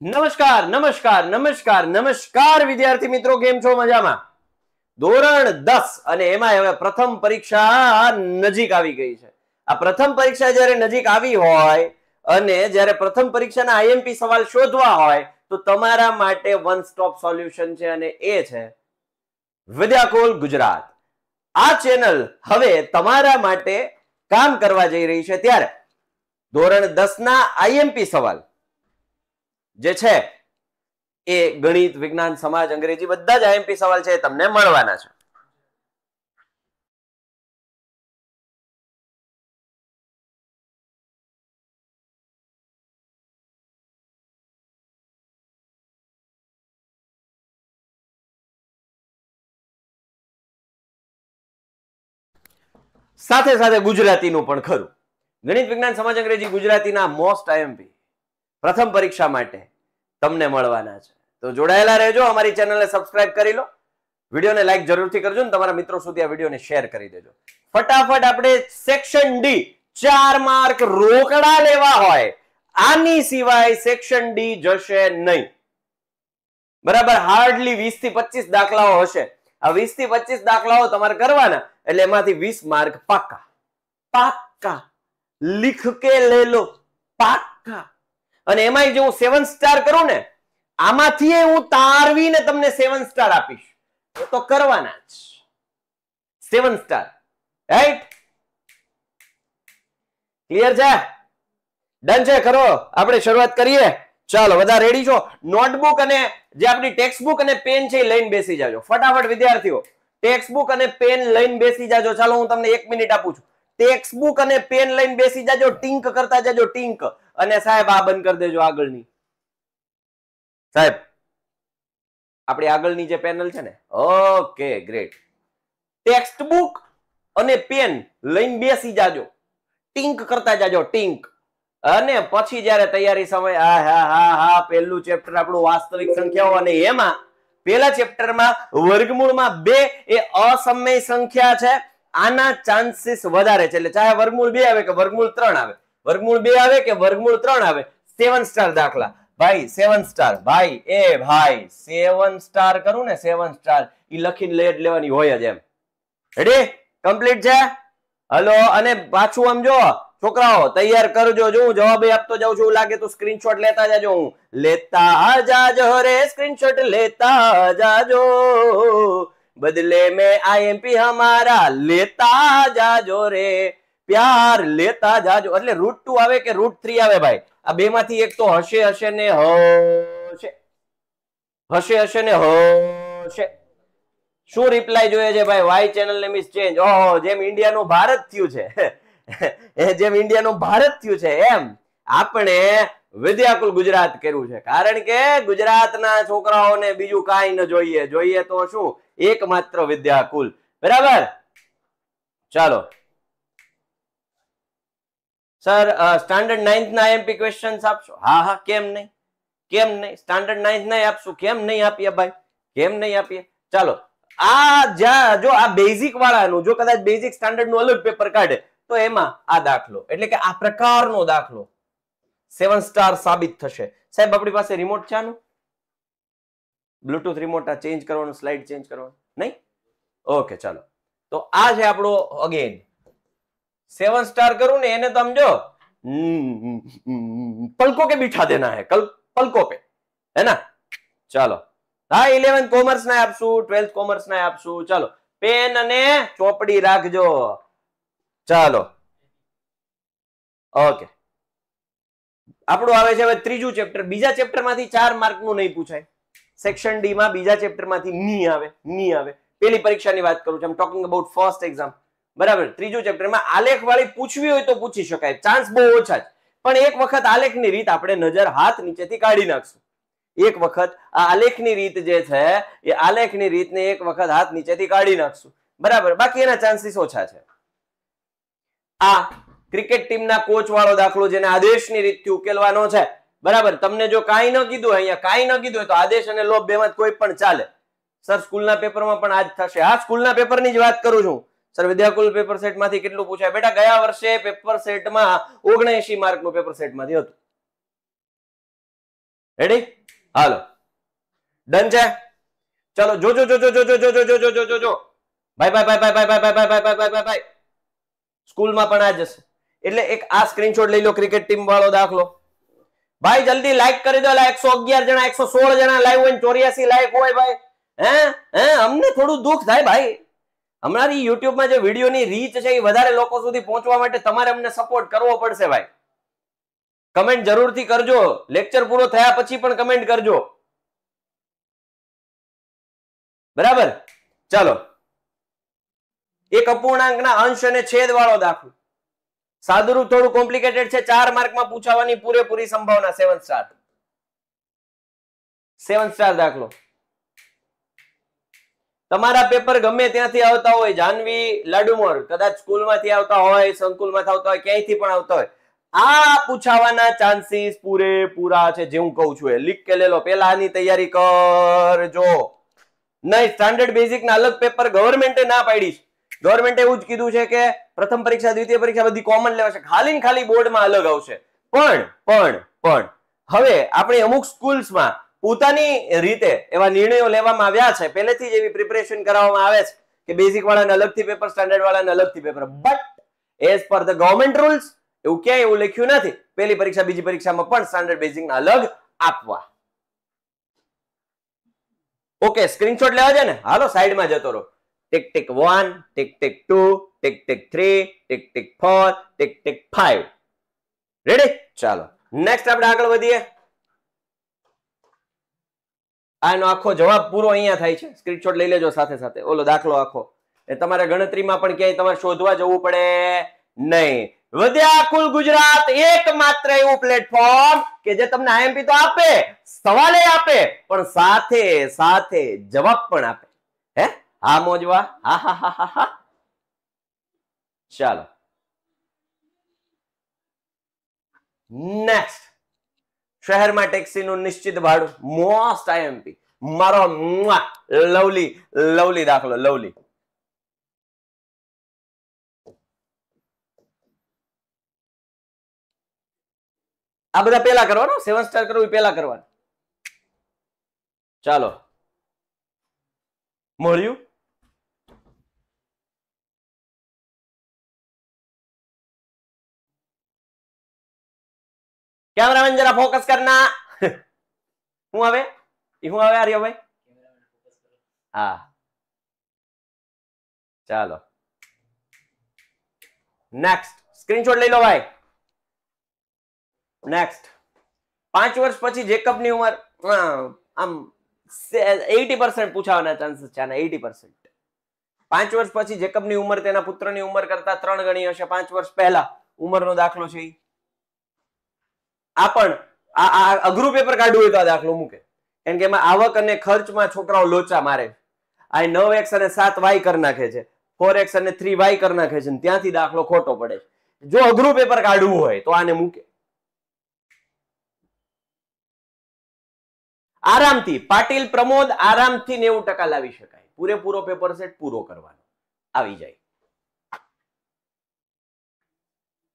નમસ્કાર નમસ્કાર નમસ્કાર નમસ્કાર વિદ્યાર્થી મિત્રો કેમ છો મજામાં ધોરણ દસ અને એમાં હવે પ્રથમ પરીક્ષા નજીક આવી ગઈ છે આ પ્રથમ પરીક્ષા જ્યારે નજીક આવી હોય અને જ્યારે પ્રથમ પરીક્ષાના આઈએમપી સવાલ શોધવા હોય તો તમારા માટે વન સ્ટોપ સોલ્યુશન છે અને એ છે વિદ્યાકુલ ગુજરાત આ ચેનલ હવે તમારા માટે કામ કરવા જઈ રહી છે ત્યારે ધોરણ દસ ના આઈએમપી સવાલ જે છે એ ગણિત વિજ્ઞાન સમાજ અંગ્રેજી બધા જ આઈએમપી સવાલ છે તમને મળવાના છે સાથે સાથે ગુજરાતીનું પણ ખરું ગણિત વિજ્ઞાન સમાજ અંગ્રેજી ગુજરાતીના મોસ્ટ આઈએમપી પ્રથમ પરીક્ષા માટે તમને મળવાના છે તો જોડાયેલા રહેજો અમારી ચેનલને સબસ્ક્રાઇબ કરી લો વિડીયોને લાઈક જરૂરથી કરજો ને તમારા મિત્રો સુધી આ વિડીયોને શેર કરી દેજો ફટાફટ આપણે સેક્શન ડી ચાર માર્ક રોકડા લેવા હોય આની સિવાય સેક્શન ડી જશે નહીં બરાબર હાર્ડલી વીસ થી પચીસ દાખલાઓ હશે આ વીસ થી પચીસ દાખલાઓ તમારે કરવાના એટલે એમાંથી વીસ માર્ક પાક્કા પાક્કા લીખ કે લે લો પાક્કા અને એમાંય જો હું સેવન સ્ટાર કરું ને આમાંથી હું તારવીને તમને સેવન સ્ટાર આપીશ એ તો કરવાના જ સેવન સ્ટાર રાઈટ ક્લિયર છે ડન છે ખરો આપણે શરૂઆત કરીએ ચાલો બધા રેડી છો નોટબુક અને જે આપણી ટેક્સબુક અને પેન છે એ લઈને બેસી જાજો ફટાફટ વિદ્યાર્થીઓ ટેક્સબુક અને પેન લઈને બેસી જાજો ચાલો હું તમને એક મિનિટ આપું છું ટેક્સ્ટ બુક અને પેન લઈને બેસી જાજો ટિંક કરતા જાજો ટિંક અને સાહેબ આ બંધ કરી દેજો આગળની સાહેબ આપણી આગળની જે પેનલ છે ને ઓકે ગ્રેટ ટેક્સ્ટ બુક અને પેન લઈને બેસી જાજો ટિંક કરતા જાજો ટિંક અને પછી જ્યારે તૈયારી સમય હા હા હા હા પહેલું ચેપ્ટર આપણું વાસ્તવિક સંખ્યાઓ અને એમાં પહેલા ચેપ્ટરમાં વર્ગમૂળમાં બે એ અસમય સંખ્યા છે આના ચાન્સીસ વધારે છે એટલે ચાહે વર્ગમૂળ બે આવે કે વર્ગમૂળ ત્રણ આવે વર્ગમૂળ બે આવે કે વર્ગમૂળ ત્રણ આવે સેવન સ્ટાર દાખલા ભાઈ સેવન સ્ટાર ભાઈ એ ભાઈ સેવન સ્ટાર કરું ને સેવન સ્ટાર એ લખીને લઈ લેવાની હોય જ એમ રેડી કમ્પ્લીટ છે હલો અને પાછું આમ જો છોકરાઓ તૈયાર કરજો જો હું જવાબ આપતો જાઉં છું લાગે તો સ્ક્રીનશોટ લેતા જાજો હું લેતા જાજો રે સ્ક્રીનશોટ લેતા જાજો बदले में आईएमपी हमारा લેતા જાજો રે પ્યાર લેતા જાજો એટલે રૂટ ટુ આવે કે રૂટ થ્રી આવે ભાઈ આ બે માંથી એક તો હશે હશે ને હશે હશે હશે ને હશે શું રિપ્લાય જોઈએ છે ભાઈ વાય ચેનલ ને મિસ ચેન્જ ઓહો જેમ ઇન્ડિયાનું ભારત થયું છે એ જેમ ઇન્ડિયાનું ભારત થયું છે એમ આપણે વિદ્યાકુલ ગુજરાત કર્યું છે કારણ કે ગુજરાતના છોકરાઓને બીજું કાંઈ ન જોઈએ જોઈએ તો શું એકમાત્ર વિદ્યાકુલ બરાબર ચાલો સર સ્ટાન્ડર્ડ નાઇન્થ ના એમપી ક્વેશ્ચન આપશો હા હા કેમ નહીં કેમ નહીં સ્ટાન્ડર્ડ નાઇન્થ ના આપશું કેમ નહીં આપીએ ભાઈ કેમ નહીં આપીએ ચાલો આ જ્યાં જો આ બેઝિક વાળાનું જો કદાચ બેઝિક સ્ટાન્ડર્ડ નું અલગ પેપર કાઢે તો એમાં આ દાખલો એટલે કે આ પ્રકારનો દાખલો સેવન સ્ટાર સાબિત થશે સાહેબ આપણી પાસે રિમોટ છે આનું બ્લુટૂથ રિમોટ આ ચેન્જ કરવાનું સ્લાઇડ ચેન્જ કરવાનું નહીં ઓકે ચાલો તો આ છે આપણો અગેન સેવન સ્ટાર કરું ને એને સમજો પલકો કે બીઠા દેના હે કલ પલકો પે હે ના ચાલો હા ઇલેવન્થ કોમર્સ ના આપશું ટ્વેલ્થ કોમર્સ ના આપશું ચાલો પેન અને ચોપડી રાખજો ચાલો ઓકે આપણું આવે છે હવે ત્રીજું ચેપ્ટર બીજા ચેપ્ટર માંથી ચાર માર્ક નું નહીં પૂછાય સેક્શન ડી માં બીજા માંથી ની આવે ની આવે પેલી પરીક્ષાની વાત કરું છું આમ ટોકિંગ અબાઉટ ફર્સ્ટ એક્ઝામ બરાબર ત્રીજું ચેપ્ટરમાં આલેખ વાળી પૂછવી હોય તો પૂછી શકાય ચાન્સ બહુ ઓછા છે પણ એક વખત આલેખની રીત આપણે નજર હાથ નીચેથી કાઢી નાખશું એક વખત આ આલેખની રીત જે છે એ આલેખની રીતને એક વખત હાથ નીચેથી કાઢી નાખશું બરાબર બાકી એના ચાન્સીસ ઓછા છે આ ક્રિકેટ ટીમના કોચ વાળો દાખલો જેને આદેશની રીતથી ઉકેલવાનો છે બરાબર તમને જો કાંઈ ન કીધું અહીંયા કાંઈ ન કીધું હોય તો આદેશ અને લોભ બેમાં કોઈ પણ ચાલે સર સ્કૂલના પેપરમાં પણ આ જ થશે આ સ્કૂલના પેપરની જ વાત કરું છું સર વિદ્યાકુલ પેપર સેટમાંથી કેટલું પૂછાય બેટા ગયા વર્ષે પેપર સેટમાં ઓગણએસી માર્કનું પેપર સેટમાંથી હતું રેડી હાલો ડન છે ચલો જોજો જોજો જોજો જોજો જોજો જોજો જોજો ભાઈ ભાઈ ભાઈ ભાઈ ભાઈ ભાઈ ભાઈ ભાઈ ભાઈ ભાઈ ભાઈ સ્કૂલમાં પણ આ જશે એટલે એક આ સ્ક્રીનશોટ લઈ લો ક્રિકેટ ટીમ વાળો દાખલો ભાઈ જલ્દી લાઈક કરી દો એકસો અગિયાર જણા એકસો સોળ જણા લાઈવ હોય ચોર્યાસી લાઈક હોય ભાઈ હે હે અમને થોડું દુઃખ થાય ભાઈ હમણાં યુટ્યુબમાં જે વિડીયો ની રીચ છે એ વધારે લોકો સુધી પહોંચવા માટે તમારે અમને સપોર્ટ કરવો પડશે ભાઈ કમેન્ટ જરૂરથી કરજો લેક્ચર પૂરો થયા પછી પણ કમેન્ટ કરજો બરાબર ચાલો એક અપૂર્ણાંકના અંશ અને છેદ વાળો દાખલો સાદુરૂપ થોડું કોમ્પ્લિકેટેડ છે ચાર માર્કમાં પૂછાવાની પૂરેપૂરી સંભાવના સેવન સ્ટાર સેવન સ્ટાર દાખલો તમારા પેપર ગમે ત્યાંથી આવતા હોય જાનવી લાડુમોર કદાચ સ્કૂલમાંથી આવતા હોય સંકુલમાંથી આવતા હોય ક્યાંયથી પણ આવતા હોય આ પૂછાવાના ચાન્સીસ પૂરેપૂરા છે જે હું કહું છું એ લીક કે લેલો પેલા આની તૈયારી કરજો નહીં સ્ટાન્ડર્ડ બેઝિક ના અલગ પેપર ગવર્મેન્ટે ના પાડી ગવર્મેન્ટે એવું જ કીધું છે કે પ્રથમ પરીક્ષા દ્વિતીય પરીક્ષા બધી કોમન લેવાશે ખાલી ખાલી બોર્ડમાં અલગ આવશે પણ પણ પણ હવે આપણે અમુક સ્કૂલ્સમાં પોતાની રીતે એવા નિર્ણયો લેવામાં આવ્યા છે પહેલેથી જ એવી પ્રિપેરેશન કરાવવામાં આવે છે કે બેઝિક વાળાને અલગથી પેપર સ્ટાન્ડર્ડ વાળાને અલગથી paper but as per the government rules એવું ક્યાંય એવું લખ્યું નથી પહેલી પરીક્ષા બીજી પરીક્ષામાં પણ સ્ટાન્ડર્ડ બેઝિકના અલગ આપવા ઓકે સ્ક્રીનશોટ લેવા છે ને હાલો સાઈડમાં જતો રહો tick tick 1 tick tick 2 tick tick 3 tick tick 4 tick tick 5 ready ચાલો નેક્સ્ટ આપણે આગળ વધીએ આનો આખો જવાબ પૂરો અહીંયા થાય છે સ્ક્રીનશોટ લઈ લેજો સાથે સાથે ઓલો દાખલો આખો એ તમારે ગણતરીમાં પણ ક્યાંય તમારે શોધવા જવું પડે નહીં વધ્યા કુલ ગુજરાત એક માત્ર એવું પ્લેટફોર્મ કે જે તમને આઈએમપી તો આપે સવાલે આપે પણ સાથે સાથે જવાબ પણ આપે હા મોજવા હા હા હા હા હા ચાલો નેક્સ્ટ શહેરમાં ટેક્સીનું નિશ્ચિત ભાડું મોસ્ટ આઈએમપી મારો લવલી લવલી દાખલો લવલી આ બધા પેલા કરવાનો સેવન સ્ટાર કરવું પેલા કરવાનું ચાલો મળ્યું કેમેરામેન જરા ફોકસ કરના હું આવે ઈ હું આવે આર્યો ભાઈ હા ચાલો નેક્સ્ટ સ્ક્રીનશોટ લઈ લો ભાઈ નેક્સ્ટ પાંચ વર્ષ પછી જેકબ ની ઉંમર આમ એટી પર્સન્ટ પૂછાવાના ચાન્સીસ છે આના એટી પર્સન્ટ પાંચ વર્ષ પછી જેકબ ની ઉંમર તેના પુત્રની ઉંમર કરતા ત્રણ ગણી હશે પાંચ વર્ષ પહેલા ઉંમરનો દાખલો છે એ આ પણ આ અઘરું પેપર કાઢવું હોય તો આ દાખલો મૂકે કેમ કે એમાં આવક અને ખર્ચમાં છોકરાઓ લોચા મારે આ નવ એક્સ અને સાત વાય કરી નાખે છે ફોર એક્સ અને થ્રી વાય કરી નાખે છે ત્યાંથી દાખલો ખોટો પડે જો અઘરું પેપર કાઢવું હોય તો આને મૂકે આરામથી પાટીલ પ્રમોદ આરામથી નેવું ટકા લાવી શકાય પૂરેપૂરો પેપર સેટ પૂરો કરવાનો આવી જાય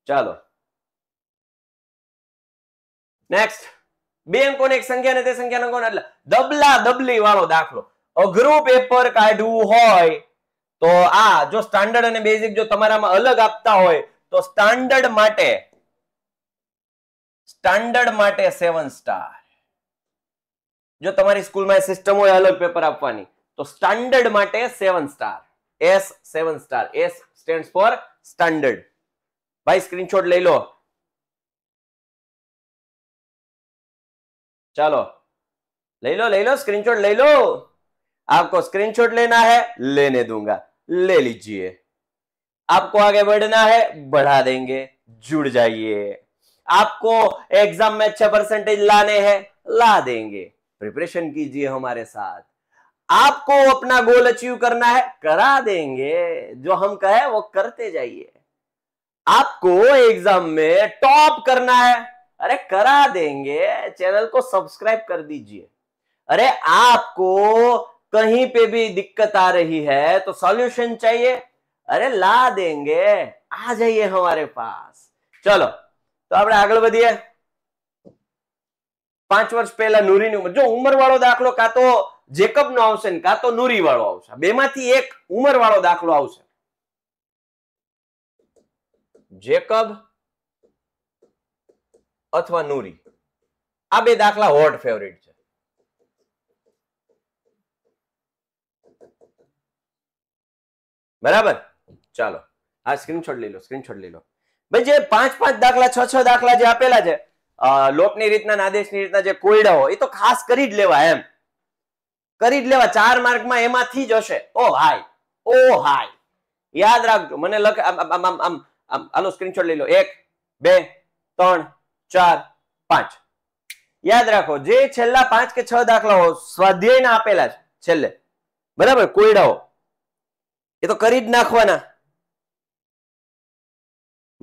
ચાલો નેક્સ્ટ બે અંકોની એક સંખ્યા ને તે સંખ્યાનો અંકોનો એટલે દબલા દબલી વાળો દાખલો અઘરું પેપર કાઢવું હોય તો આ જો સ્ટાન્ડર્ડ અને બેઝિક જો તમારામાં અલગ આપતા હોય તો સ્ટાન્ડર્ડ માટે સ્ટાન્ડર્ડ માટે 7 સ્ટાર જો તમારી સ્કૂલમાં સિસ્ટમ હોય અલગ પેપર આપવાની તો સ્ટાન્ડર્ડ માટે 7 star S 7 star S stands for standard ભાઈ સ્ક્રીનશોટ લઈ લો चलो ले लो ले लो स्क्रीनशॉट ले लो आपको स्क्रीनशॉट लेना है लेने दूंगा ले लीजिए आपको आगे बढ़ना है बढ़ा देंगे जुड़ जाइए आपको एग्जाम में अच्छे परसेंटेज लाने हैं ला देंगे प्रिपरेशन कीजिए हमारे साथ आपको अपना गोल अचीव करना है करा देंगे जो हम कहे वो करते जाइए आपको एग्जाम में टॉप करना है अरे करा देंगे चैनल को सब्सक्राइब कर दीजिए अरे आपको कहीं पे भी दिक्कत आ रही है तो सॉल्यूशन चाहिए अरे ला देंगे आ जाइए हमारे पास ચલો તો આપણે આગળ વધીએ પાંચ વર્ષ પહેલા નુરીની ઉંમર જો ઉંમર વાળો દાખલો કાં તો જેકબ નો આવશે ને કાં તો નુરી વાળો આવશે બેમાંથી એક ઉંમર વાળો દાખલો આવશે જેકબ અથવા નૂરી આ બે દાખલા હોટ ફેવરિટ છે બરાબર ચાલો આ સ્ક્રીનશોટ લઈ લો સ્ક્રીનશોટ લઈ લો ભાઈ જે પાંચ પાંચ દાખલા છ છ દાખલા જે આપેલા છે લોકની રીતના આદેશની રીતના જે કોયડા હોય એ તો ખાસ કરી જ લેવા એમ કરી જ લેવા ચાર માર્કમાં એમાંથી જ હશે ઓ હાય ઓ હાય યાદ રાખજો મને લખ આમ આમ આમ આમ આનો સ્ક્રીનશોટ લઈ લો એક બે ત્રણ ચાર પાંચ યાદ રાખો જે છેલ્લા પાંચ કે છ દાખલાઓ સ્વાધ્યાયના આપેલા છે છેલ્લે બરાબર કોયડાઓ એ તો કરી જ નાખવાના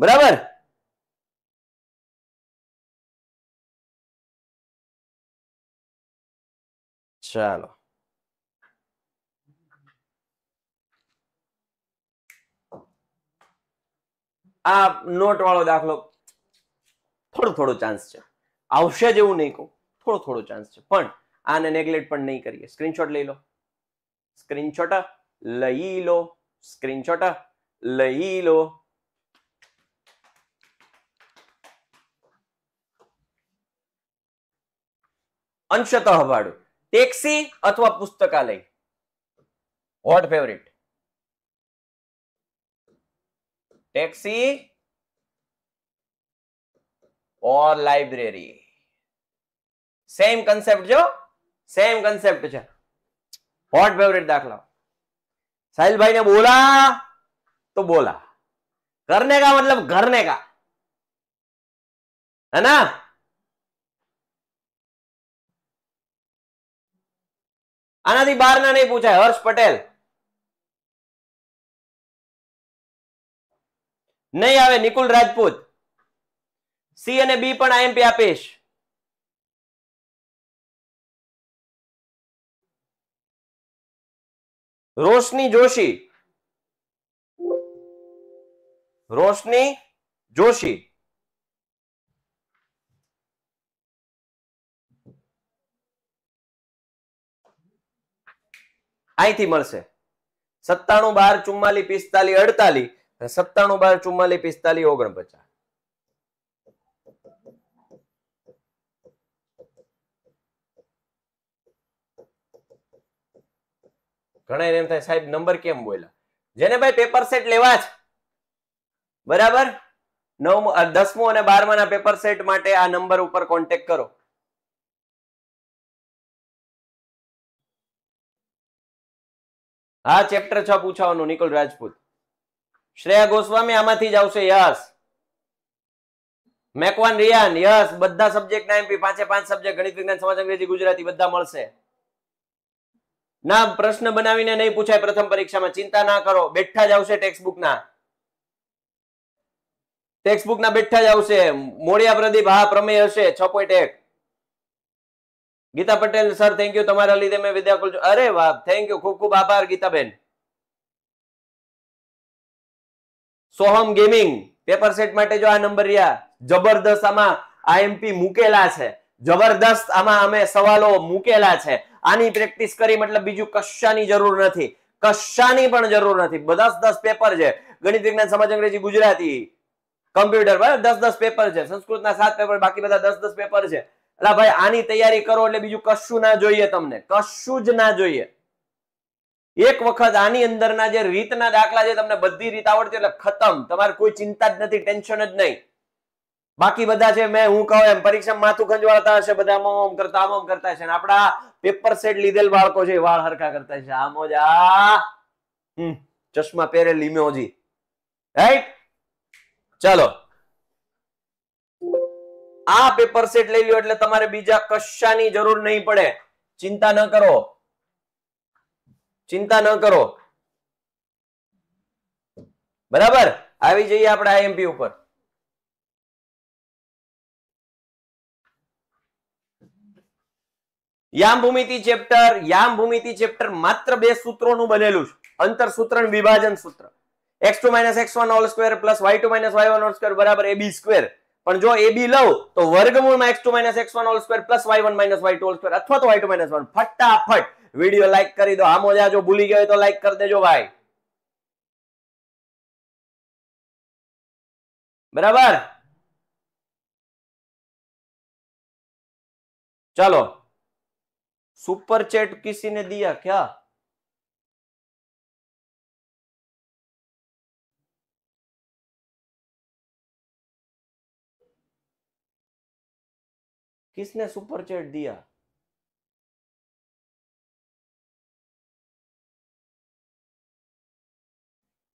બરાબર ચાલો આ નોટ વાળો દાખલો થોડો થોડો ચાન્સ છે આવશે જ એવું નહીં કહું થોડો થોડો ચાન્સ છે પણ આને નેગ્લેક્ટ પણ નહીં કરીએ સ્ક્રીનશોટ લઈ લો સ્ક્રીનશોટ લઈ લો સ્ક્રીનશોટ લઈ લો અંશતઃ ભાડું ટેક્સી અથવા પુસ્તકાલય what favourite taxi or library same concept જો સેમ કન્સેપ્ટ છે હોટ ફેવરેટ દાખલા સાહિલભાઈ ને બોલા તો બોલા કરને કા મતલબ ઘરને કા है ना આનાથી ના નહીં પૂછાય હર્ષ પટેલ નહીં આવે નિકુલ રાજપૂત સી અને બી પણ આઈએમપી આપીશ રોશની જોશી રોશની જોશી અહીંથી મળશે સત્તાણું બાર ચુમ્માલી પિસ્તાલી અડતાલી સત્તાણું બાર ચુમ્માલી પિસ્તાલી ઓગણપચાસ ઘણા એમ થાય સાહેબ નંબર કેમ બોલ્યા જેને ભાઈ પેપર સેટ લેવા જ બરાબર નવમો દસમો અને બારમા પેપર સેટ માટે આ નંબર ઉપર કોન્ટેક કરો હા ચેપ્ટર છ પૂછવાનું નિકુલ રાજપૂત શ્રેયા ગોસ્વામી આમાંથી જ આવશે યસ મેકવાન રિયાન યસ બધા સબ્જેક્ટના એમપી પાંચે પાંચ સબ્જેક્ટ ગણિત વિજ્ઞાન સમાજ અંગ્રેજી ગુજરાતી બધા મળશે ના પ્રશ્ન બનાવીને નહીં પૂછાય પ્રથમ પરીક્ષામાં ચિંતા ના કરો બેઠા જ આવશે ટેક્સ્ટ બુકના ટેક્સ્ટ બુકના બેઠા જ આવશે મોડિયા પ્રદીપ હા પ્રમેય હશે છ પોઈન્ટ એક Geeta Patel sir thank you તમારા લીધે મેં વિદ્યા અરે વાહ થેન્ક યુ ખૂબ ખૂબ આભાર Geetaben Soham gaming paper set માટે જો આ નંબર રહ્યા જબરદસ્ત આમાં આઈએમપી મૂકેલા છે જબરદસ્ત આમાં અમે સવાલો મૂકેલા છે આની પ્રેક્ટિસ કરી મતલબ બીજું કશાની જરૂર નથી કશાની પણ જરૂર નથી બધા દસ પેપર છે ગણિત વિજ્ઞાન સમાજ અંગ્રેજી ગુજરાતી કમ્પ્યુટર બરાબર દસ દસ પેપર છે સંસ્કૃતના સાત પેપર બાકી બધા દસ દસ પેપર છે એટલે ભાઈ આની તૈયારી કરો એટલે બીજું કશું ના જોઈએ તમને કશું જ ના જોઈએ એક વખત આની અંદરના જે રીતના દાખલા છે તમને બધી રીત આવડતી એટલે ખતમ તમારે કોઈ ચિંતા જ નથી ટેન્શન જ નહીં બાકી બધા છે મેં હું કહું એમ પરીક્ષામાં માથું ખંજવાળતા હશે બધા આમ કરતા આમ કરતા છે આપડા પેપર સેટ લીધેલ બાળકો છે વાળ હરખા કરતા છે આમ જ આ ચશ્મા પહેરેલ ઇમોજી રાઈટ ચાલો આ પેપર સેટ લઈ લ્યો એટલે તમારે બીજા કશાની જરૂર નહીં પડે ચિંતા ન કરો ચિંતા ન કરો બરાબર આવી જઈએ આપણે આઈએમપી ઉપર યામ ભૂમિતિ ચેપ્ટર યામ ભૂમિતિ ચેપ્ટર માત્ર બે સૂત્રોનું બનેલું છે અંતર સૂત્ર અને વિભાજન સૂત્ર x2 x1 whole square plus y2 y1 whole square બરાબર ab સ્ક્વેર પણ જો ab લઉં તો વર્ગમૂળમાં x2 x1 whole square plus y1 y2 whole square અથવા તો y2 1 ફટાફટ વિડિયો લાઈક કરી દો આ મોજા જો ભૂલી ગયો તો લાઈક કરી દેજો ભાઈ બરાબર ચાલો सुपर चैट किसी ने दिया क्या किसने सुपर चैट दिया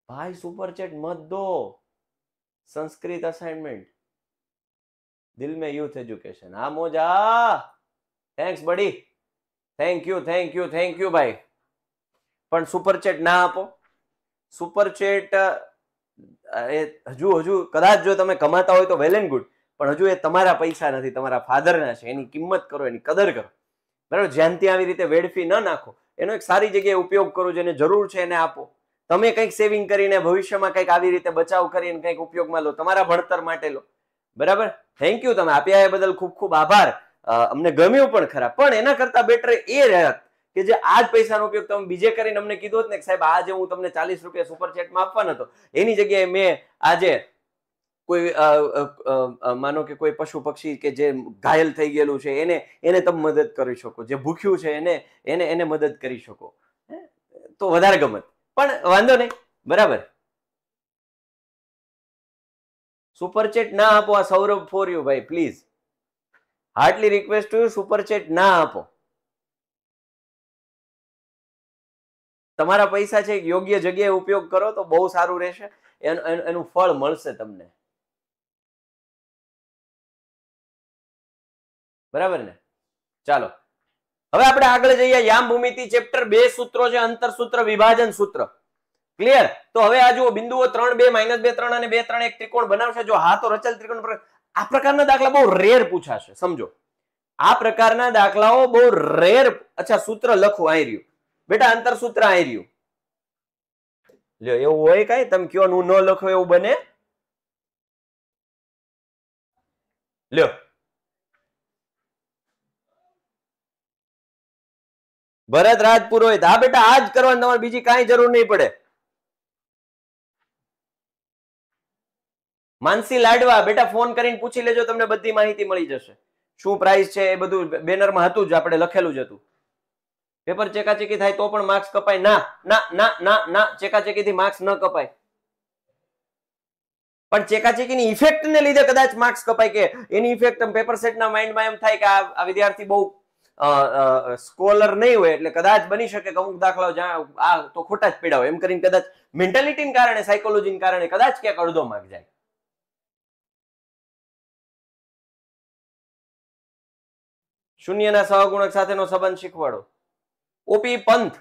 भाई सुपर चैट मत दो संस्कृत असाइनमेंट दिल में यूथ एजुकेशन आ हाँ, मोजा थैंक्स बड़ी thank you thank you thank you ભાઈ પણ સુપરચેટ ના આપો સુપરચેટ એ હજુ હજુ કદાચ જો તમે કમાતા હોય તો વેલ એન્ડ ગુડ પણ હજુ એ તમારા પૈસા નથી તમારા ફાધરના છે એની કિંમત કરો એની કદર કરો બરાબર જ્યાં ત્યાં આવી રીતે વેડફી ન નાખો એનો એક સારી જગ્યાએ ઉપયોગ કરો જેને જરૂર છે એને આપો તમે કંઈક સેવિંગ કરીને ભવિષ્યમાં કંઈક આવી રીતે બચાવ કરીને કંઈક ઉપયોગમાં લો તમારા ભણતર માટે લો બરાબર થેન્ક યુ તમે આપ્યા એ બદલ ખૂબ ખૂબ આભાર અમને ગમ્યું પણ ખરા પણ એના કરતા બેટર એ રહેત કે જે આજ પૈસાનો ઉપયોગ તમે બીજે કરીને અમને કીધો હોત ને કે સાહેબ આજે હું તમને ચાલીસ રૂપિયા સુપર ચેટમાં આપવાનો હતો એની જગ્યાએ મેં આજે કોઈ માનો કે કોઈ પશુ પક્ષી કે જે ઘાયલ થઈ ગયેલું છે એને એને તમે મદદ કરી શકો જે ભૂખ્યું છે એને એને એને મદદ કરી શકો તો વધારે ગમત પણ વાંધો નહીં બરાબર સુપરચેટ ના આપો આ સૌરભ ફોર યુ ભાઈ please heartly request to super ના આપો તમારા પૈસા છે યોગ્ય જગ્યાએ ઉપયોગ કરો તો બહુ સારું રહેશે એનું ફળ મળશે તમને બરાબર ને ચાલો હવે આપણે આગળ જઈએ યામ ભૂમિતિ ચેપ્ટર બે સૂત્રો છે અંતર સૂત્ર વિભાજન સૂત્ર ક્લિયર તો હવે આ જુઓ બિંદુઓ ત્રણ બે માઇનસ બે ત્રણ અને બે ત્રણ એક ત્રિકોણ બનાવશે જો હા તો રચલ ત્રિકોણ પર આ પ્રકારના દાખલા બહુ રેર પૂછાશે સમજો આ પ્રકારના દાખલાઓ બહુ રેર અચ્છા સૂત્ર લખો આઈ રહ્યું બેટા અંતર સૂત્ર આઈ રહ્યું લ્યો એવું હોય કઈ તમે કયો હું ન લખો એવું બને લ્યો ભરત રાજ પુરોહિત હા બેટા આ જ કરવાની તમારે બીજી કાંઈ જરૂર નહીં પડે માનસી લાડવા બેટા ફોન કરીને પૂછી લેજો તમને બધી માહિતી મળી જશે શું પ્રાઇસ છે એ બધું બેનરમાં હતું જ આપણે લખેલું જ હતું પેપર ચેકાચેકી થાય તો પણ માર્ક્સ કપાય ના ના ના ના ના ચેકાચેકીથી માર્ક્સ ન કપાય પણ ચેકાચેકીની ઇફેક્ટને લીધે કદાચ માર્ક્સ કપાય કે એની ઇફેક્ટ પેપર સેટના માઇન્ડમાં એમ થાય કે આ વિદ્યાર્થી બહુ સ્કોલર નહીં હોય એટલે કદાચ બની શકે કે અમુક દાખલાઓ જ્યાં આ તો ખોટા જ પીડા એમ કરીને કદાચ મેન્ટાલિટીને કારણે સાયકોલોજીને કારણે કદાચ ક્યાંક અડધો માર્ક જાય શૂન્યના સહગુણક સાથેનો સંબંધ શીખવાડો ઓપી પંથ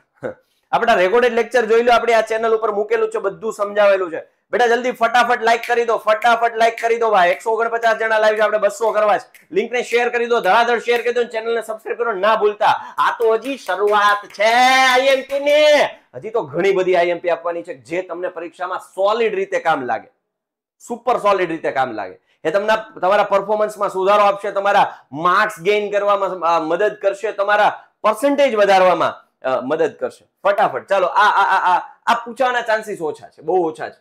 આપણા રેકોર્ડેડ લેક્ચર જોઈ લો આપણે આ ચેનલ ઉપર મૂકેલું છે બધું સમજાવેલું છે બેટા જલ્દી ફટાફટ લાઈક કરી દો ફટાફટ લાઈક કરી દો ભાઈ એકસો ઓગણપચાસ જણા લાઈવ છે આપણે બસો કરવા છે ને શેર કરી દો ધડાધડ શેર કરી દો ચેનલને સબસ્ક્રાઈબ કરો ના ભૂલતા આ તો હજી શરૂઆત છે આઈએમપી ને હજી તો ઘણી બધી આઈએમપી આપવાની છે જે તમને પરીક્ષામાં સોલિડ રીતે કામ લાગે સુપર સોલિડ રીતે કામ લાગે એ તમને તમારા પરફોર્મન્સમાં સુધારો આપશે તમારા માર્ક્સ ગેઇન કરવામાં મદદ કરશે તમારા પર્સન્ટેજ વધારવામાં મદદ કરશે ફટાફટ ચાલો આ આ આ આ પૂછવાના ચાન્સીસ ઓછા છે બહુ ઓછા છે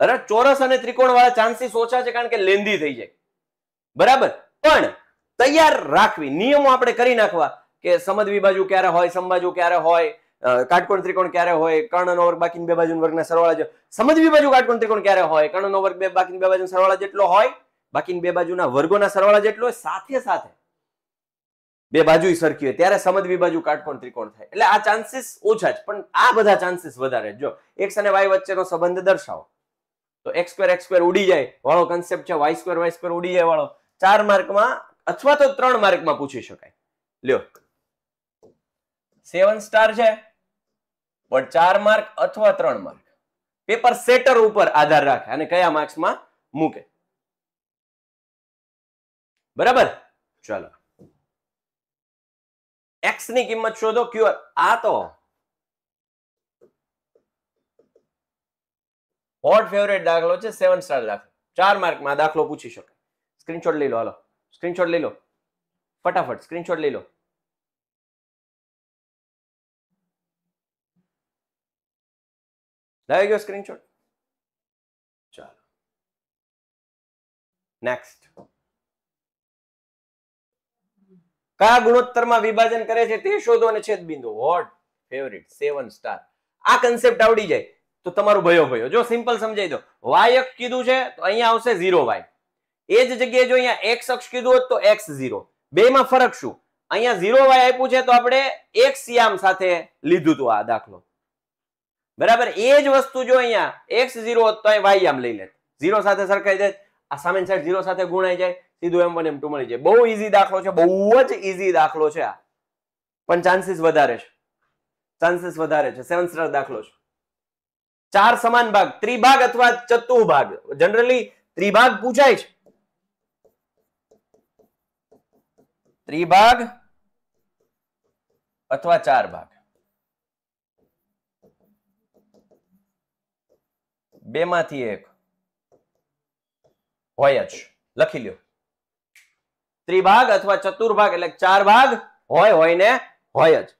બરાબર ચોરસ અને ત્રિકોણ વાળા ચાન્સીસ ઓછા છે કારણ કે લેન્ધી થઈ જાય બરાબર પણ તૈયાર રાખવી નિયમો આપણે કરી નાખવા કે સમજ વિભાજુ ક્યારે હોય સમબાજુ ક્યારે હોય કાટકોણ ત્રિકોણ ક્યારે હોય કર્ણનો વર્ગ બાકી બે બાજુ વર્ગના સરવાળા સમજવી બાજુ કાટકોણ ત્રિકોણ ક્યારે હોય કર્ણનો વર્ગ બે બાકી બે બાજુ સરવાળા જેટલો હોય બાકી બે બાજુના વર્ગોના સરવાળા જેટલો સાથે સાથે બે બાજુ સરખી હોય ત્યારે સમજવી બાજુ કાટકોણ ત્રિકોણ થાય એટલે આ ચાન્સીસ ઓછા જ પણ આ બધા ચાન્સીસ વધારે જો એક્સ અને વાય વચ્ચેનો સંબંધ દર્શાવો તો એક્સ સ્ક્વેર એક્સ સ્ક્વેર ઉડી જાય વાળો કન્સેપ્ટ છે વાય સ્ક્વેર વાય સ્ક્વેર ઉડી જાય વાળો ચાર માર્કમાં અથવા તો ત્રણ માર્કમાં પૂછી શકાય લ્યો સેવન સ્ટાર છે પણ ચાર માર્ક અથવા ત્રણ માર્ક પેપર સેટર ઉપર આધાર રાખે અને કયા માર્ક્સમાં મૂકે બરાબર ચાલો એક્સ ની કિંમત શોધો ક્યુઆર આ તો હોટ ફેવરેટ દાખલો છે સેવન સ્ટાર દાખલો ચાર માર્કમાં દાખલો પૂછી શકે સ્ક્રીનશોટ લઈ લો હાલો સ્ક્રીનશોટ લઈ લો ફટાફટ સ્ક્રીનશોટ લઈ લો લાવી ગયો સ્ક્રીનશોટ ચાલો નેક્સ્ટ કયા ગુણોત્તરમાં વિભાજન કરે છે તે શોધો અને છેદ બિંદુ વોટ ફેવરિટ સેવન સ્ટાર આ કન્સેપ્ટ આવડી જાય તો તમારો ભયો ભયો જો સિમ્પલ સમજાઈ દો વાય અક્ષ કીધું છે તો અહીંયા આવશે ઝીરો વાય એ જ જગ્યાએ જો અહીંયા એક્સ અક્ષ કીધું હોત તો એક્સ ઝીરો બે માં ફરક શું અહીંયા ઝીરો વાય આપ્યું છે તો આપણે એક સિયામ સાથે લીધું હતું આ દાખલો બરાબર એ જ વસ્તુ જો અહીંયા એક્સ ઝીરો તો વાય આમ લઈ લે ઝીરો સાથે સરખાઈ જાય આ સામે સાઈડ ઝીરો સાથે ગુણાઈ જાય સીધું એમ વન એમ ટુ મળી જાય બહુ ઈઝી દાખલો છે બહુ જ ઇઝી દાખલો છે આ પણ ચાન્સીસ વધારે છે ચાન્સીસ વધારે છે સેવન સ્ટાર દાખલો છે ચાર સમાન ભાગ ત્રિભાગ અથવા ચતુર્ભાગ જનરલી ત્રિભાગ પૂછાય છે ત્રિભાગ અથવા ચાર ભાગ બેમાંથી એક હોય જ લખી લ્યો ત્રિભાગ અથવા ચતુર્ભાગ એટલે ચાર ભાગ હોય હોય ને હોય જ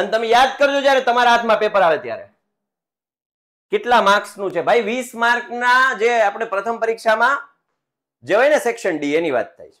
અને તમે યાદ કરજો જ્યારે તમારા હાથમાં પેપર આવે ત્યારે કેટલા માર્ક્સ નું છે ભાઈ વીસ માર્કના જે આપણે પ્રથમ પરીક્ષામાં જે હોય ને સેક્શન ડી એની વાત થાય છે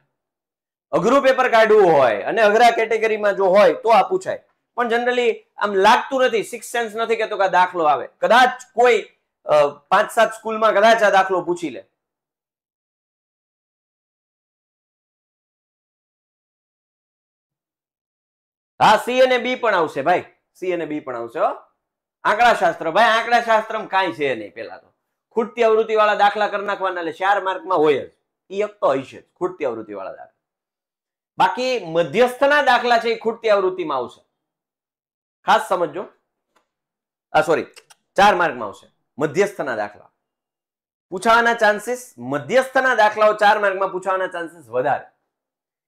અઘરું પેપર કાઢવું હોય અને અઘરા કેટેગરીમાં જો હોય તો આ પૂછાય પણ જનરલી આમ લાગતું નથી સિક્સ સેન્સ નથી કહેતો કે દાખલો આવે કદાચ કોઈ પાંચ સાત સ્કૂલમાં કદાચ આ દાખલો પૂછી લે હા સી અને બી પણ આવશે ભાઈ સી અને બી પણ આવશે આંકડા શાસ્ત્ર ભાઈ આંકડા શાસ્ત્ર કાંઈ છે નહીં પેલા તો ખૂટતી આવૃત્તિ વાળા દાખલા કરી નાખવાના એટલે ચાર માં હોય જ એ એક તો હશે ખૂટતી આવૃત્તિ વાળા દાખલા બાકી મધ્યસ્થના દાખલા છે એ ખૂટતી આવૃત્તિમાં આવશે ખાસ સમજો આ સોરી ચાર માર્કમાં આવશે મધ્યસ્થના દાખલા પૂછાવાના ચાન્સીસ મધ્યસ્થના દાખલાઓ ચાર માર્કમાં પૂછાવાના ચાન્સીસ વધારે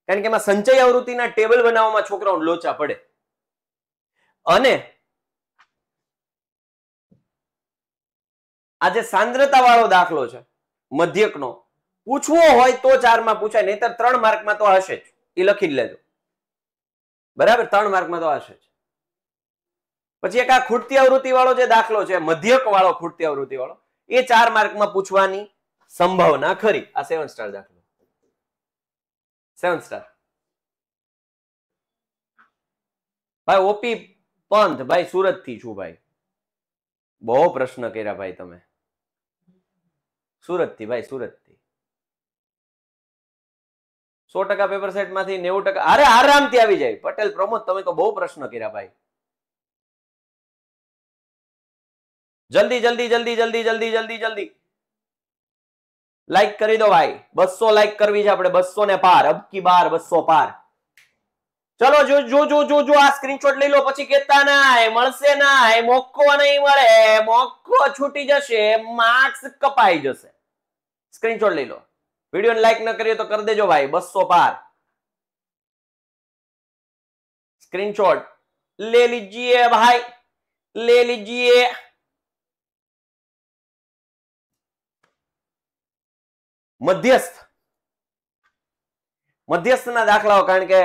કારણ કે એમાં સંચય આવૃત્તિના ટેબલ બનાવવામાં છોકરાઓ લોચા પડે અને આ જે સાંદ્રતા વાળો દાખલો છે મધ્યકનો પૂછવો હોય તો ચારમાં પૂછાય નહીતર ત્રણ માર્કમાં તો હશે જ એ લખી લેજો બરાબર ત્રણ માર્કમાં તો આવશે જ પછી એક આ ખૂટતી આવૃત્તિ વાળો જે દાખલો છે મધ્યક વાળો ખૂટતી આવૃત્તિ વાળો એ ચાર માર્કમાં પૂછવાની સંભાવના ખરી આ સેવન સ્ટાર દાખલો સેવન સ્ટાર ભાઈ ઓપી પંથ ભાઈ સુરત થી છું ભાઈ બહુ પ્રશ્ન કર્યા ભાઈ તમે સુરત થી ભાઈ સુરત થી સો ટકા પેપર સેટમાંથી નેવું ટકા અરે આરામથી આવી જાય પટેલ પ્રમોદ તમે તો બહુ પ્રશ્ન કર્યા ભાઈ જલ્દી જલ્દી જલ્દી જલ્દી જલ્દી જલ્દી જલ્દી લાઈક કરી દો ભાઈ બસો લાઈક કરવી છે આપણે બસો ને પાર અબકી બાર બસો પાર ચલો જો જો જો જો જો આ સ્ક્રીનશોટ લઈ લો પછી કેતા નાય મળશે નાય મોકો નહીં મળે મોકો છૂટી જશે માર્ક્સ કપાઈ જશે સ્ક્રીનશોટ લઈ લો વિડીયો લાઈક ન કરીએ તો કરી દેજો ભાઈ બસો પાર સ્ક્રીનશોટ ले लीजिए भाई ले लीजिए મધ્યસ્થ મધ્યસ્થના દાખલાઓ કારણ કે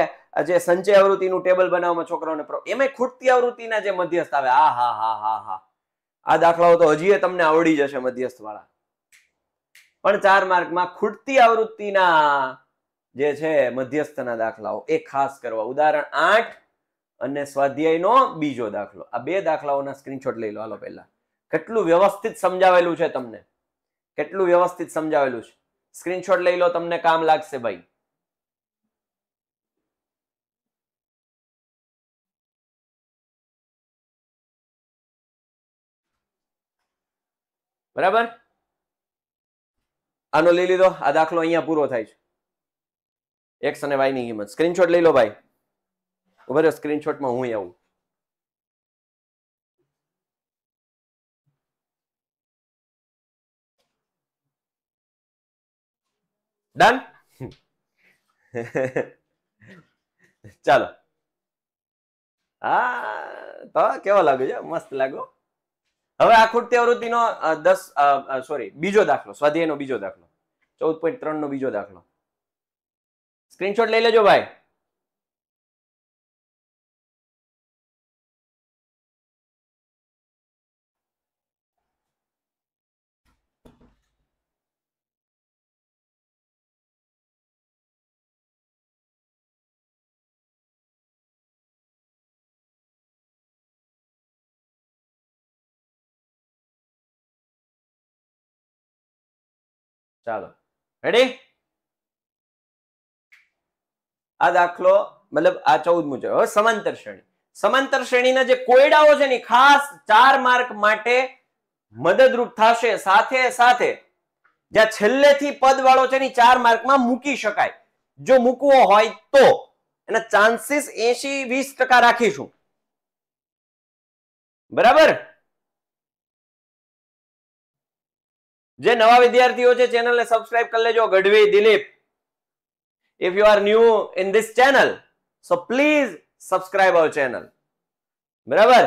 જે સંચય આવૃત્તિનું ટેબલ બનાવવામાં છોકરાઓને એમાં ખૂટતી આવૃત્તિના જે મધ્યસ્થ આવે આ હા હા હા હા આ દાખલાઓ તો હજી તમને આવડી જશે મધ્યસ્થ વાળા પણ ચાર માર્કમાં ખૂટતી આવૃત્તિના જે છે મધ્યસ્થના દાખલાઓ એ ખાસ કરવા ઉદાહરણ આઠ અને સ્વાધ્યાયનો બીજો દાખલો આ બે દાખલાઓના સ્ક્રીનશોટ લઈ લો હાલો પહેલા કેટલું વ્યવસ્થિત સમજાવેલું છે તમને કેટલું વ્યવસ્થિત સમજાવેલું છે સ્ક્રીનશોટ લઈ લો તમને કામ લાગશે ભાઈ બરાબર આનો લઈ લીધો આ દાખલો અહીંયા પૂરો થાય છે એક્સ અને વાયની કિંમત સ્ક્રીનશોટ લઈ લો ભાઈ ઉભા રહ્યો સ્ક્રીનશોટમાં હું આવું ડન ચાલો હા તો કેવો લાગે છે મસ્ત લાગુ હવે આ ખૂટતી આવૃત્તિનો દસ સોરી બીજો દાખલો સ્વાધ્યાયનો બીજો દાખલો ચૌદ પોઈન્ટ ત્રણ નો બીજો દાખલો સ્ક્રીનશોટ લઈ લેજો ભાઈ ચાલો રેડી આ દાખલો મતલબ આ ચૌદ મુજબ હવે સમાંતર શ્રેણી સમાંતર શ્રેણીના જે કોયડાઓ છે ને ખાસ ચાર માર્ક માટે મદદરૂપ થશે સાથે સાથે જ્યાં છેલ્લેથી પદ વાળો છે ને ચાર માર્કમાં મૂકી શકાય જો મૂકવો હોય તો એના ચાન્સીસ એસી વીસ ટકા રાખીશું બરાબર જે નવા વિદ્યાર્થીઓ છે ચેનલને સબસ્ક્રાઇબ કરી લેજો Gadhvi Dilip if you are new in this channel so please subscribe our channel બરાબર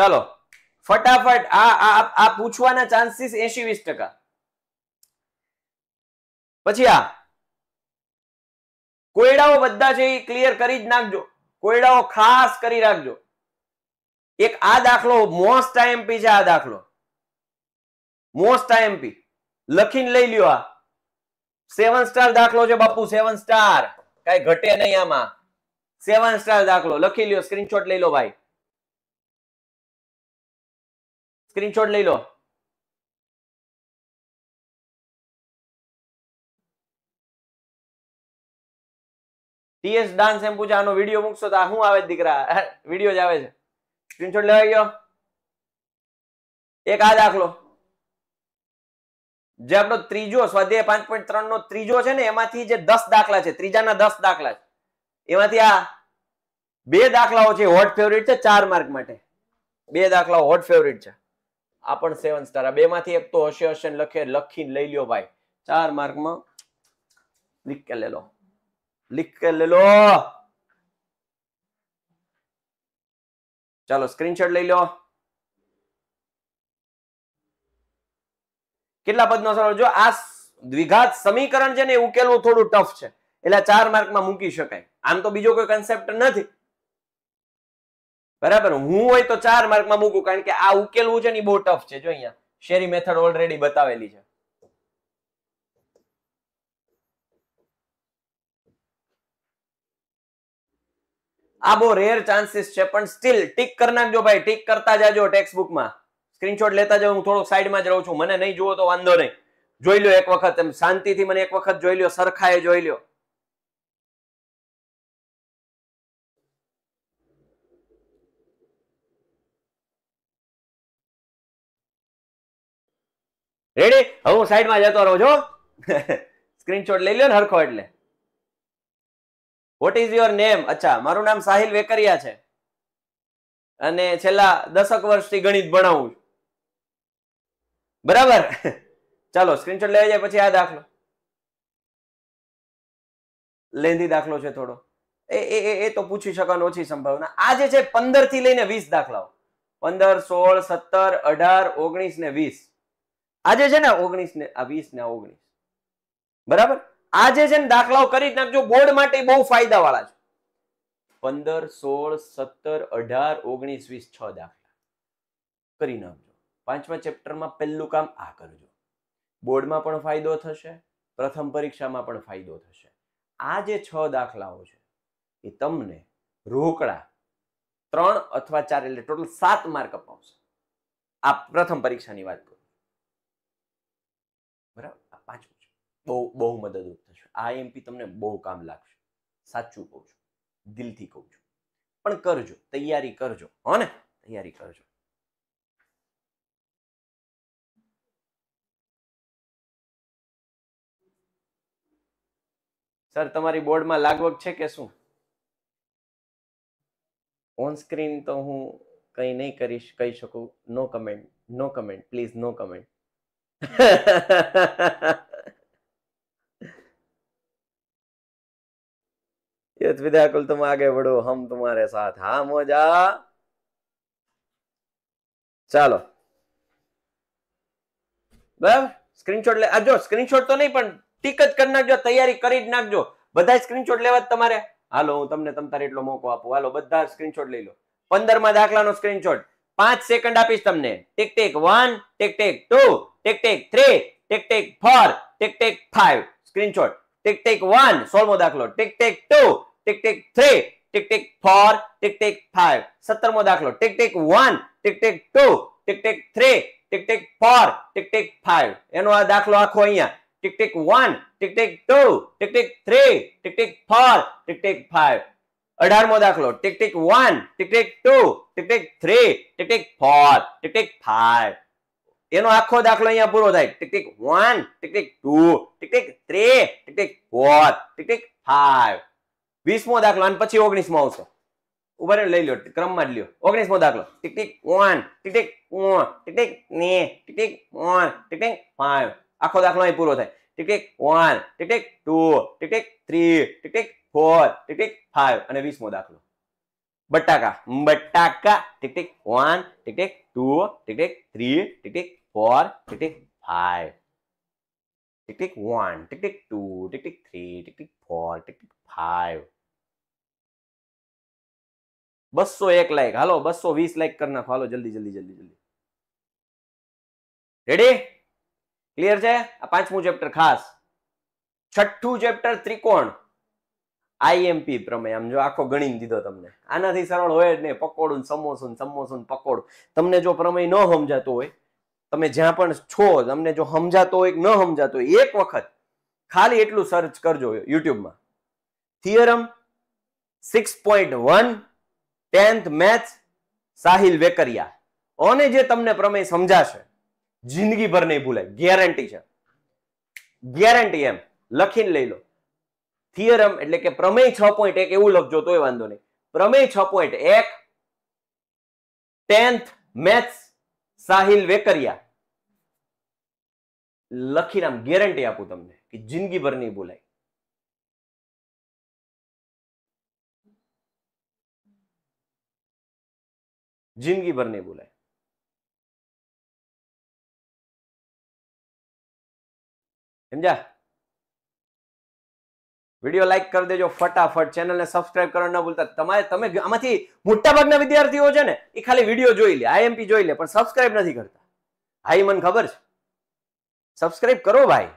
ચાલો ફટાફટ આ આ પૂછવાના ચાન્સીસ એસી વીસ ટકા પછી આ કોયડાઓ બધા છે એ ક્લિયર કરી જ નાખજો કોયડાઓ ખાસ કરી રાખજો એક આ દાખલો મોસ્ટ આઈએમપી છે આ દાખલો મોસ્ટ આઈએમપી લખીને લઈ લ્યો આ સેવન સ્ટાર દાખલો છે બાપુ સેવન સ્ટાર કઈ ઘટે નહીં આમાં સેવન સ્ટાર દાખલો લખી લ્યો સ્ક્રીનશોટ લઈ લો ભાઈ સ્ક્રીનશોટ લઈ લો ટીએસ ડાન્સ એમ પૂછે આનો વિડીયો મૂકશો તો શું આવે દીકરા વિડીયો જ આવે છે સ્ક્રીનશોટ લેવાઈ ગયો એક આ દાખલો જે આપણો ત્રીજો સ્વાધ્યાય પાંચ પોઈન્ટ ત્રણ નો ત્રીજો છે ને એમાંથી જે દસ દાખલા છે ત્રીજાના દસ દાખલા છે એમાંથી આ બે દાખલાઓ છે હોટ ફેવરિટ છે ચાર માર્ક માટે બે દાખલાઓ હોટ ફેવરિટ છે આ પણ સેવન સ્ટાર આ બે માંથી એક તો હશે હશે લખે લખીને લઈ લ્યો ભાઈ ચાર માર્કમાં લીક કે લે લો લીક કે લે લો ચાલો સ્ક્રીનશોટ લઈ લો કેટલા પદનો સરવાળો જો આ દ્વિઘાત સમીકરણ છે ને ઉકેલવું થોડું ટફ છે એટલે ચાર માર્કમાં મૂકી શકાય આમ તો બીજો કોઈ કન્સેપ્ટ નથી બરાબર હું હોય તો ચાર માર્કમાં મૂકું કારણ કે આ ઉકેલવું છે ને બહુ ટફ છે જો અહીંયા શેરી મેથડ ઓલરેડી બતાવેલી છે આ બહુ રેર ચાન્સીસ છે પણ સ્ટીલ ટીક કરી નાખજો ભાઈ ટીક કરતા જાજો ટેક્સ્ટ બુકમાં સ્ક્રીનશોટ લેતા જાઉં હું થોડોક સાઈડમાં જ રહું છું મને નહીં જુઓ તો વાંધો નહીં જોઈ લો એક વખત એમ શાંતિથી મને એક વખત જોઈ લો સરખાએ જોઈ લો રેડી હવે હું સાઈડમાં જતો રહું છું સ્ક્રીનશોટ લઈ લ્યો ને હરખો એટલે વોટ ઇઝ યોર નેમ અચ્છા મારું નામ સાહિલ વેકરિયા છે અને છેલ્લા દસક વર્ષથી ગણિત ભણાવું બરાબર ચાલો સ્ક્રીનશોટ લેવા જાય પછી આ દાખલો લેન્ધી દાખલો છે થોડો એ એ એ તો પૂછી શકવાની ઓછી સંભાવના આ જે છે પંદર થી લઈને વીસ દાખલાઓ પંદર સોળ સત્તર અઢાર ઓગણીસ ને વીસ આજે છે ને ઓગણીસ ને આ વીસ ને ઓગણીસ બરાબર આજે છે ને દાખલાઓ કરી નાખજો બોર્ડ માટે બહુ ફાયદા વાળા છે પંદર સોળ સત્તર અઢાર ઓગણીસ વીસ છ દાખલા કરી નાખજો પાંચમા ચેપ્ટરમાં પહેલું કામ આ કરજો બોર્ડમાં પણ ફાયદો થશે પ્રથમ પરીક્ષામાં પણ ફાયદો થશે આ જે છ દાખલાઓ છે એ તમને રોકડા ત્રણ અથવા ચાર એટલે ટોટલ સાત માર્ક અપાવશે આ પ્રથમ પરીક્ષાની વાત કરું બરાબર તો બહુ મદદરૂપ થશે આ એમપી તમને બહુ કામ લાગશે સાચું કહું છું દિલથી કહું છું પણ કરજો તૈયારી કરજો હો તૈયારી કરજો સર તમારી બોર્ડમાં લાગવગ છે કે શું ઓન સ્ક્રીન તો હું કંઈ નહીં કરીશ કહી શકું no comment no comment please no comment यत विद्याकुल तुम आगे बढ़ो हम तुम्हारे साथ हा मोजा ચાલો બરાબર સ્ક્રીનશોટ લે આ સ્ક્રીનશોટ તો નહીં પણ ટીક જ કરી નાખજો તૈયારી કરી જ નાખજો બધા સ્ક્રીનશોટ લેવા તમારે હાલો હું તમને તમતારે એટલો મોકો આપું હાલો બધા સ્ક્રીનશોટ લઈ લો પંદરમાં દાખલાનો સ્ક્રીનશોટ પાંચ સેકન્ડ આપીશ તમને tick tick one tick tick two tick tick three tick tick four tick tick five screenshot tick tick one સોળમો દાખલો tick tick two tick tick three tick tick four tick tick five સત્તરમો દાખલો tick tick one tick tick two tick tick three tick tick four tick tick five એનો આ દાખલો આખો અહીંયા tick tick one tick tick two tick tick three tick tick four tick tick five અઢારમો દાખલો tick tick one tick tick two tick tick three tick tick four tick tick five એનો આખો દાખલો અહીંયા પૂરો થાય tick tick one tick tick two tick tick three tick tick four tick tick five વીસમો દાખલો અને પછી ઓગણીસમો આવશે ઉભા રહીને લઈ લો ક્રમમાં જ લ્યો ઓગણીસમો દાખલો tick tick one tick tick one tick tick ને tick tick one tick tick five આખો દાખલો અહીં પૂરો થાય tick tick one tick tick two tick tick three tick tick four tick tick five અને વીસમો દાખલો બટાકા બટાકા tick tick one tick tick two tick tick three tick tick four tick tick five tick tick one tick tick two tick tick three tick tick four tick tick five બસો એક like હાલો બસો વીસ like કરી નાખો હાલો જલ્દી જલ્દી જલ્દી જલ્દી રેડી ક્લિયર છે આ પાંચમું ચેપ્ટર ખાસ છઠ્ઠું ચેપ્ટર ત્રિકોણ આઈએમપી પ્રમેય આમ જો આખો ગણીને દીધો તમને આનાથી સરળ હોય જ નહીં પકોડું સમોસું સમોસું પકોડું તમને જો પ્રમેય ન સમજાતો હોય તમે જ્યાં પણ છો તમને જો સમજાતો હોય ન સમજાતો હોય એક વખત ખાલી એટલું સર્ચ કરજો યુટ્યુબમાં theorem six point one tenth maths Sahil Vekaria અને જે તમને પ્રમેય સમજાશે જિંદગીભર નહીં ભૂલાય ગેરંટી છે ગેરંટી એમ લખીને લઈ લો થિયરમ એટલે કે પ્રમેય છ પોઈન્ટ એક એવું લખજો તોય વાંધો નહીં પ્રમેય છ પોઈન્ટ એક ટેન્થ મેથ સાહિલ વેકરિયા લખીને આમ ગેરંટી આપું તમને કે જિંદગીભર નહીં ભૂલાય જિંદગી ભર નહીં બોલાય સમજા વિડીયો લાઈક કરી દેજો ફટાફટ ચેનલને સબસ્ક્રાઇબ કરવા ન ભૂલતા તમારે તમે આમાંથી મોટાભાગના વિદ્યાર્થીઓ છે ને એ ખાલી વિડીયો જોઈ લે આઈએમપી જોઈ લે પણ સબસ્ક્રાઈબ નથી કરતા હાઈ મન ખબર છે સબસ્ક્રાઇબ કરો ભાઈ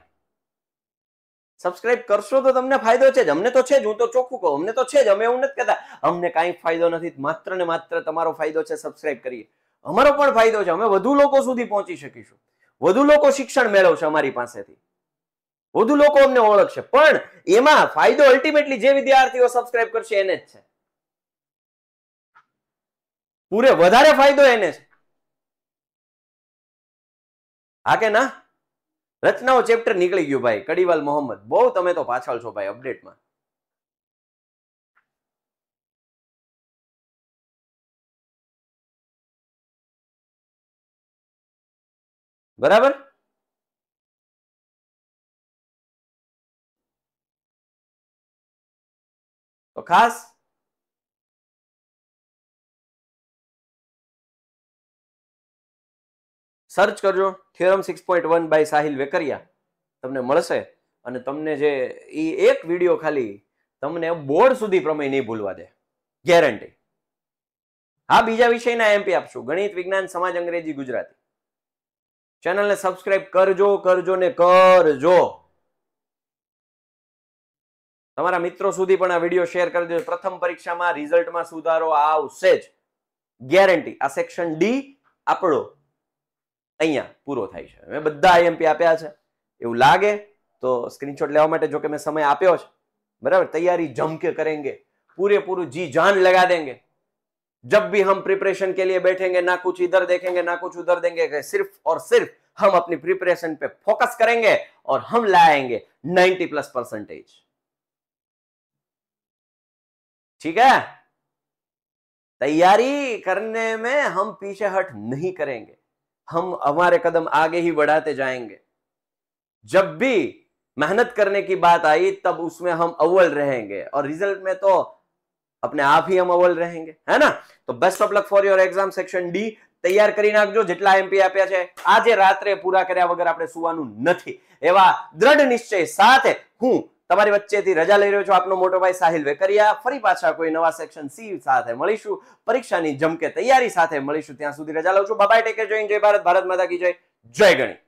સબસ્ક્રાઇબ કરશો તો તમને ફાયદો છે જ અમને તો છે જ હું તો ચોખ્ખું કહું અમને તો છે જ અમે એવું નથી કહેતા અમને કાંઈ ફાયદો નથી માત્ર ને માત્ર તમારો ફાયદો છે સબસ્ક્રાઇબ કરીએ અમારો પણ ફાયદો છે અમે વધુ લોકો સુધી પહોંચી શકીશું વધુ લોકો શિક્ષણ મેળવશે અમારી પાસેથી વધુ લોકો અમને ઓળખશે પણ એમાં ફાયદો અલ્ટિમેટલી જે વિદ્યાર્થીઓ સબસ્ક્રાઇબ કરશે એને જ છે પૂરે વધારે ફાયદો એને છે હા કે ના રચનાઓ ચેપ્ટર નીકળી ગયું ભાઈ કડીવાલ મોહમ્મદ બહુ તમે તો પાછળ છો ભાઈ અપડેટમાં બરાબર તો ખાસ સર્ચ કરજો theorem six point one by Sahil Vekaria તમને મળશે અને તમને જે એ એક વિડીયો ખાલી તમને બોર્ડ સુધી પ્રમેય નહીં ભૂલવા દે ગેરંટી હા બીજા વિષયના એમપી આપશું ગણિત વિજ્ઞાન સમાજ અંગ્રેજી ગુજરાતી ચેનલને સબસ્ક્રાઇબ કરજો કરજો ને કરજો તમારા મિત્રો સુધી પણ આ વિડીયો શેર કરી દેજો પ્રથમ પરીક્ષામાં રિઝલ્ટમાં સુધારો આવશે જ ગેરંટી આ સેક્શન ડી આપણો અહીંયા પૂરો થઈ છે મે બદ આઈએમપી આપ્યા છે એવું લાગે તો સ્ક્રીનશોટ લેવા માટે જો કે મે સમય આપ્યો છે બરાબર તૈયારી જમકે karenge પૂરે પૂરે જી જાન લગા દેંગે જબ ભી હમ પ્રિપરેશન કે લિયે બેઠેંગે ના કુછ ઈધર દેખેંગે ના કુછ ઉધર દેંગે કે સિર્ફ ઓર સિર્ફ હમ અપની પ્રિપરેશન પે ફોકસ કરેંગે ઓર હમ લાયેંગે 90+ પર્સન્ટેજ ઠીક હે તૈયારી કરને મે હમ પીછે હટ નહીં કરેંગે हम हमारे कदम आगे ही बढ़ाते जाएंगे जब भी मेहनत करने की बात आई तब उसमें हम अव्वल रहेंगे और रिजल्ट में तो अपने आप ही हम अव्वल रहेंगे है ना तो best of luck for your exam section D તૈયાર કરી નાખજો જેટલા એમપી આપ્યા છે આજે રાત્રે પૂરા કર્યા વગર આપણે સુવાનું નથી એવા દ્રઢ નિશ્ચય સાથે હું તમારી વચ્ચેથી રજા લઈ રહ્યો છું આપનો મોટો ભાઈ સાહિલ વેકરિયા ફરી પાછા કોઈ નવા સેક્શન સી સાથે મળીશું પરીક્ષાની જમકે તૈયારી સાથે મળીશું ત્યાં સુધી રજા લઉં છું બાબાઈ ટેકે જય ભારત ભારત માતા કી જય જય ગણિત